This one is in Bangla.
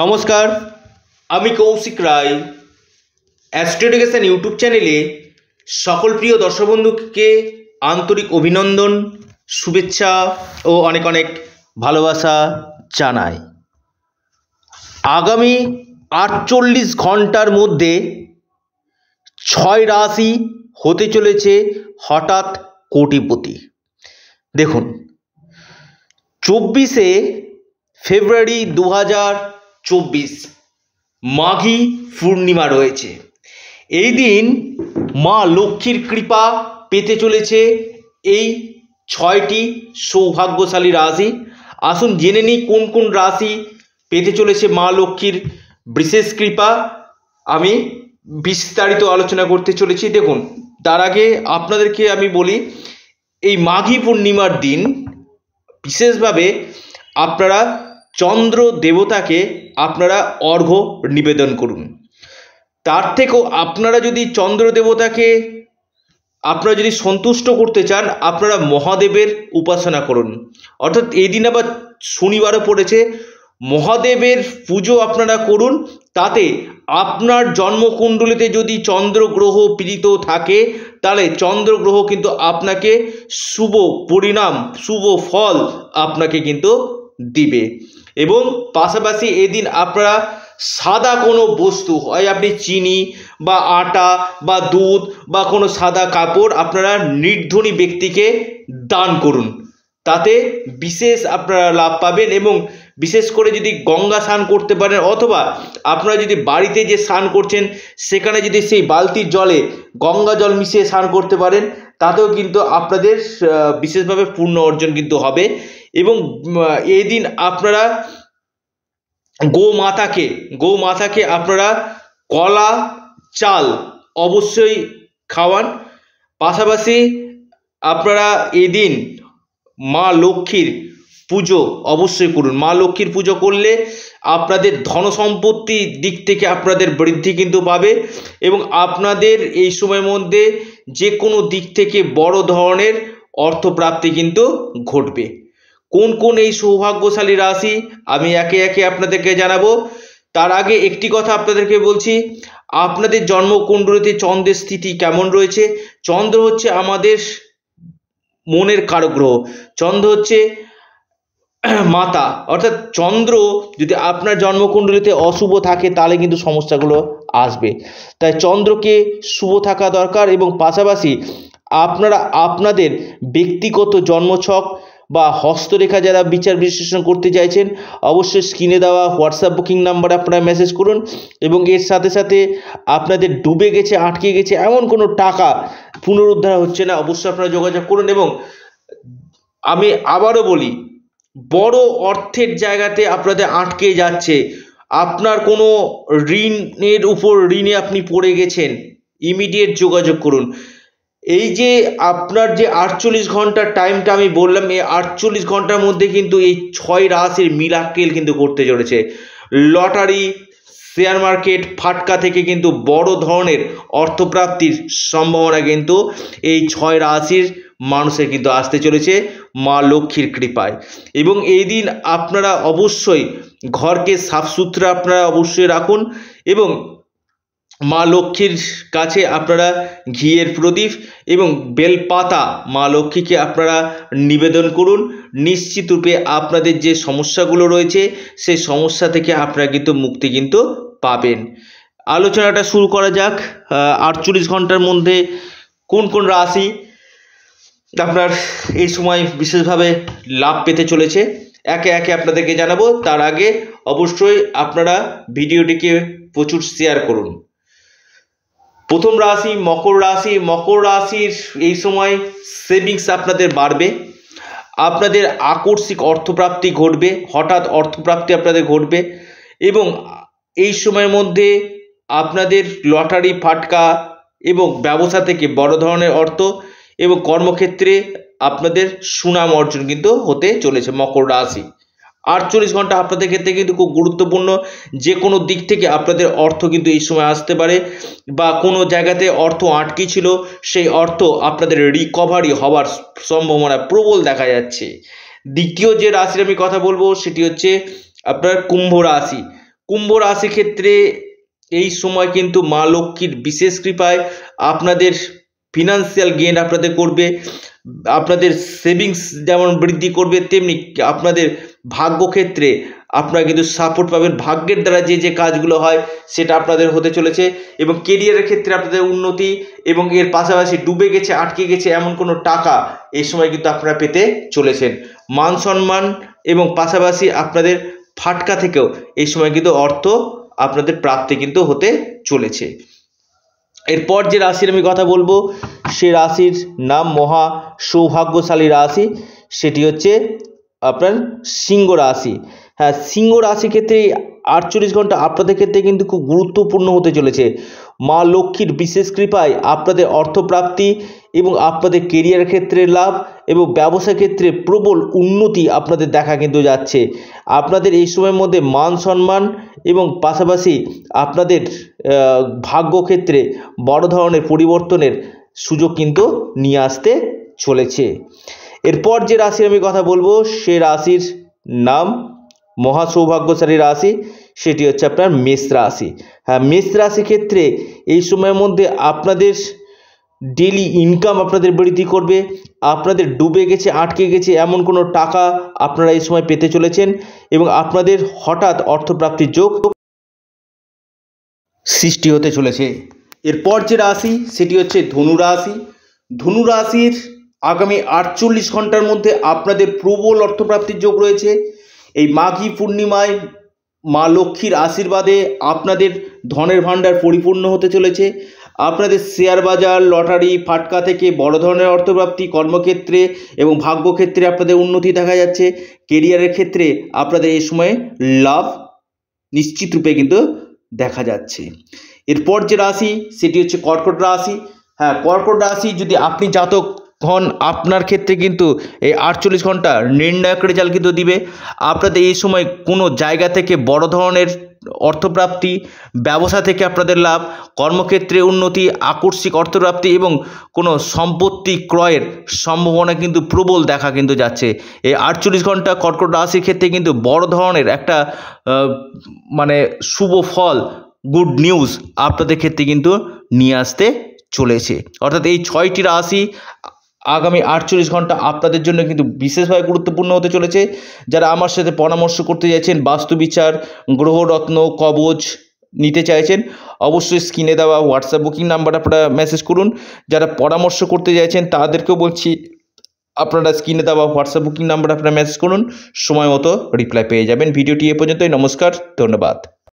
নমস্কার আমি কৌশিক রায় অ্যাস্ট্রোডিকেশন ইউটিউব চ্যানেলে সকল প্রিয় দর্শক বন্ধুকে আন্তরিক অভিনন্দন শুভেচ্ছা ও অনেক অনেক ভালোবাসা জানাই আগামী আটচল্লিশ ঘন্টার মধ্যে ছয় রাশি হতে চলেছে হঠাৎ কোটিপতি দেখুন চব্বিশে ফেব্রুয়ারি দু হাজার চব্বিশ মাঘী পূর্ণিমা রয়েছে এই দিন মা লক্ষ্মীর কৃপা পেতে চলেছে এই ছয়টি সৌভাগ্যশালী রাশি আসুন জেনে নিই কোন কোন রাশি পেতে চলেছে মা লক্ষ্মীর বিশেষ কৃপা আমি বিস্তারিত আলোচনা করতে চলেছি দেখুন তার আগে আপনাদেরকে আমি বলি এই মাঘী পূর্ণিমার দিন বিশেষভাবে আপনারা চন্দ্র দেবতাকে আপনারা অর্ঘ নিবেদন করুন তার থেকেও আপনারা যদি চন্দ্র দেবতাকে আপনারা যদি সন্তুষ্ট করতে চান আপনারা মহাদেবের উপাসনা করুন অর্থাৎ এই দিন আবার শনিবারও পড়েছে মহাদেবের পুজো আপনারা করুন তাতে আপনার জন্মকুণ্ডলিতে যদি চন্দ্রগ্রহ পীড়িত থাকে তাহলে চন্দ্রগ্রহ কিন্তু আপনাকে শুভ পরিণাম শুভ ফল আপনাকে কিন্তু দিবে এবং পাশাপাশি এদিন আপনারা সাদা কোনো বস্তু হয় আপনি চিনি বা আটা বা দুধ বা কোনো সাদা কাপড় আপনারা নির্ধনী ব্যক্তিকে দান করুন তাতে বিশেষ আপনারা লাভ পাবেন এবং বিশেষ করে যদি গঙ্গা স্নান করতে পারেন অথবা আপনারা যদি বাড়িতে যে স্নান করছেন সেখানে যদি সেই বালতির জলে গঙ্গা জল মিশিয়ে স্নান করতে পারেন তাতেও কিন্তু আপনাদের বিশেষভাবে পূর্ণ অর্জন কিন্তু হবে এবং এই দিন আপনারা গোমাতাকে গোমাতাকে আপনারা কলা চাল অবশ্যই খাওয়ান পাশাপাশি আপনারা এদিন মা লক্ষ্মীর পুজো অবশ্যই করুন মা লক্ষ্মীর পুজো করলে আপনাদের ধনসম্পত্তি দিক থেকে আপনাদের বৃদ্ধি কিন্তু পাবে এবং আপনাদের এই সময়ের মধ্যে যে কোনো দিক থেকে বড় ধরনের অর্থপ্রাপ্তি কিন্তু ঘটবে কোন কোন এই সৌভাগ্যশালী রাশি আমি একে একে আপনাদেরকে জানাবো তার আগে একটি কথা আপনাদেরকে বলছি আপনাদের জন্মকুণ্ডলিতে চন্দ্রের স্থিতি কেমন রয়েছে চন্দ্র হচ্ছে আমাদের মনের কারগ্রহ চন্দ্র হচ্ছে মাতা অর্থাৎ চন্দ্র যদি আপনার জন্মকুণ্ডলিতে অশুভ থাকে তাহলে কিন্তু সমস্যাগুলো আসবে তাই চন্দ্রকে শুভ থাকা দরকার এবং পাশাপাশি আপনারা আপনাদের ব্যক্তিগত জন্মছক বা হস্তরেখা যারা বিচার বিশ্লেষণ করতে চাইছেন অবশ্যই স্ক্রিনে দেওয়া হোয়াটসঅ্যাপ বুকিং নাম্বারে আপনারা মেসেজ করুন এবং এর সাথে সাথে আপনাদের ডুবে গেছে আটকে গেছে এমন কোনো টাকা পুনরুদ্ধার হচ্ছে না অবশ্যই আপনারা যোগাযোগ করুন এবং আমি আবারও বলি বড় অর্থের জায়গাতে আপনাদের আটকে যাচ্ছে আপনার কোনো ঋণের উপর ঋণে আপনি পড়ে গেছেন ইমিডিয়েট যোগাযোগ করুন এই যে আপনার যে আটচল্লিশ ঘন্টার টাইমটা আমি বললাম এই আটচল্লিশ ঘন্টার মধ্যে কিন্তু এই ছয় রাশির মিলাক্কেল কিন্তু করতে চলেছে লটারি শেয়ার মার্কেট ফাটকা থেকে কিন্তু বড় ধরনের অর্থপ্রাপ্তির সম্ভাবনা কিন্তু এই ছয় রাশির মানুষের কিন্তু আসতে চলেছে মা লক্ষ্মীর কৃপায় এবং এই দিন আপনারা অবশ্যই ঘরকে সুতরা আপনারা অবশ্যই রাখুন এবং মা লক্ষ্মীর কাছে আপনারা ঘিয়ের প্রদীপ এবং বেলপাতা মা লক্ষ্মীকে আপনারা নিবেদন করুন নিশ্চিতরূপে আপনাদের যে সমস্যাগুলো রয়েছে সেই সমস্যা থেকে আপনারা কিন্তু মুক্তি কিন্তু পাবেন আলোচনাটা শুরু করা যাক আটচল্লিশ ঘন্টার মধ্যে কোন কোন রাশি আপনার এই সময় বিশেষভাবে লাভ পেতে চলেছে একে একে আপনাদেরকে জানাবো তার আগে অবশ্যই আপনারা ভিডিওটিকে প্রচুর শেয়ার করুন প্রথম রাশি মকর রাশি মকর রাশির এই সময় সেভিংস আপনাদের বাড়বে আপনাদের আকস্মিক অর্থপ্রাপ্তি ঘটবে হঠাৎ অর্থপ্রাপ্তি আপনাদের ঘটবে এবং এই সময়ের মধ্যে আপনাদের লটারি ফাটকা এবং ব্যবসা থেকে বড় ধরনের অর্থ এবং কর্মক্ষেত্রে আপনাদের সুনাম অর্জন কিন্তু হতে চলেছে মকর রাশি আটচল্লিশ ঘন্টা আপনাদের ক্ষেত্রে কিন্তু খুব গুরুত্বপূর্ণ যে কোনো দিক থেকে আপনাদের অর্থ কিন্তু এই সময় আসতে পারে বা কোনো জায়গাতে অর্থ আটকে ছিল সেই অর্থ আপনাদের রিকভারি হওয়ার সম্ভাবনা প্রবল দেখা যাচ্ছে দ্বিতীয় যে রাশির আমি কথা বলবো সেটি হচ্ছে আপনার কুম্ভ রাশি কুম্ভ রাশি ক্ষেত্রে এই সময় কিন্তু মা লক্ষ্মীর বিশেষ কৃপায় আপনাদের ফিনান্সিয়াল গেন আপনাদের করবে আপনাদের সেভিংস যেমন বৃদ্ধি করবে তেমনি আপনাদের ভাগ্যক্ষেত্রে আপনারা কিন্তু সাপোর্ট পাবেন ভাগ্যের দ্বারা যে যে কাজগুলো হয় সেটা আপনাদের হতে চলেছে এবং কেরিয়ারের ক্ষেত্রে আপনাদের উন্নতি এবং এর পাশাপাশি ডুবে গেছে আটকে গেছে এমন কোনো টাকা এই সময় কিন্তু আপনারা পেতে চলেছেন মান সম্মান এবং পাশাপাশি আপনাদের ফাটকা থেকেও এই সময় কিন্তু অর্থ আপনাদের প্রাপ্তি কিন্তু হতে চলেছে এরপর যে রাশির আমি কথা বলবো সে রাশির নাম মহা সৌভাগ্যশালী রাশি সেটি হচ্ছে আপনার সিংহ রাশি হ্যাঁ সিংহ রাশি ক্ষেত্রে আটচল্লিশ ঘন্টা আপনাদের ক্ষেত্রে কিন্তু খুব গুরুত্বপূর্ণ হতে চলেছে মা লক্ষ্মীর বিশেষ কৃপায় আপনাদের অর্থপ্রাপ্তি এবং আপনাদের কেরিয়ার ক্ষেত্রে লাভ এবং ব্যবসা ক্ষেত্রে প্রবল উন্নতি আপনাদের দেখা কিন্তু যাচ্ছে আপনাদের এই সময়ের মধ্যে মান সম্মান এবং পাশাপাশি আপনাদের ভাগ্য ক্ষেত্রে বড় ধরনের পরিবর্তনের সুযোগ কিন্তু নিয়ে আসতে চলেছে এরপর যে রাশির আমি কথা বলবো সে রাশির নাম মহা সৌভাগ্যশালী রাশি সেটি হচ্ছে আপনার মেষ রাশি হ্যাঁ মেষ রাশি ক্ষেত্রে এই সময়ের মধ্যে আপনাদের ডেলি ইনকাম আপনাদের বৃদ্ধি করবে আপনাদের ডুবে গেছে আটকে গেছে এমন কোনো টাকা আপনারা এই সময় পেতে চলেছেন এবং আপনাদের হঠাৎ অর্থপ্রাপ্তির যোগ সৃষ্টি হতে চলেছে এরপর যে রাশি সেটি হচ্ছে ধনু রাশি ধনু রাশির আগামী আটচল্লিশ ঘন্টার মধ্যে আপনাদের প্রবল অর্থপ্রাপ্তির যোগ রয়েছে এই মাঘী পূর্ণিমায় মা লক্ষ্মীর আশীর্বাদে আপনাদের ধনের ভাণ্ডার পরিপূর্ণ হতে চলেছে আপনাদের শেয়ার বাজার লটারি ফাটকা থেকে বড় ধরনের অর্থপ্রাপ্তি কর্মক্ষেত্রে এবং ভাগ্যক্ষেত্রে আপনাদের উন্নতি দেখা যাচ্ছে কেরিয়ারের ক্ষেত্রে আপনাদের এই সময়ে লাভ নিশ্চিত রূপে কিন্তু দেখা যাচ্ছে এরপর যে রাশি সেটি হচ্ছে কর্কট রাশি হ্যাঁ কর্কট রাশি যদি আপনি জাতক হন আপনার ক্ষেত্রে কিন্তু এই আটচল্লিশ ঘন্টা নির্ণায়ক রেজাল্ট কিন্তু দিবে আপনাদের এই সময় কোনো জায়গা থেকে বড় ধরনের অর্থপ্রাপ্তি ব্যবসা থেকে আপনাদের লাভ কর্মক্ষেত্রে উন্নতি আকস্মিক অর্থপ্রাপ্তি এবং কোনো সম্পত্তি ক্রয়ের সম্ভাবনা কিন্তু প্রবল দেখা কিন্তু যাচ্ছে এই আটচল্লিশ ঘন্টা কর্কট রাশির ক্ষেত্রে কিন্তু বড় ধরনের একটা মানে শুভ ফল গুড নিউজ আপনাদের ক্ষেত্রে কিন্তু নিয়ে আসতে চলেছে অর্থাৎ এই ছয়টি রাশি আগামী আটচল্লিশ ঘন্টা আপনাদের জন্য কিন্তু বিশেষভাবে গুরুত্বপূর্ণ হতে চলেছে যারা আমার সাথে পরামর্শ করতে চাইছেন বাস্তু বিচার গ্রহরত্ন কবচ নিতে চাইছেন অবশ্যই স্ক্রিনে দেওয়া হোয়াটসঅ্যাপ বুকিং নাম্বার আপনারা মেসেজ করুন যারা পরামর্শ করতে চাইছেন তাদেরকেও বলছি আপনারা স্ক্রিনে দেওয়া হোয়াটসঅ্যাপ বুকিং নাম্বার আপনারা মেসেজ করুন সময় মতো রিপ্লাই পেয়ে যাবেন ভিডিওটি এ পর্যন্তই নমস্কার ধন্যবাদ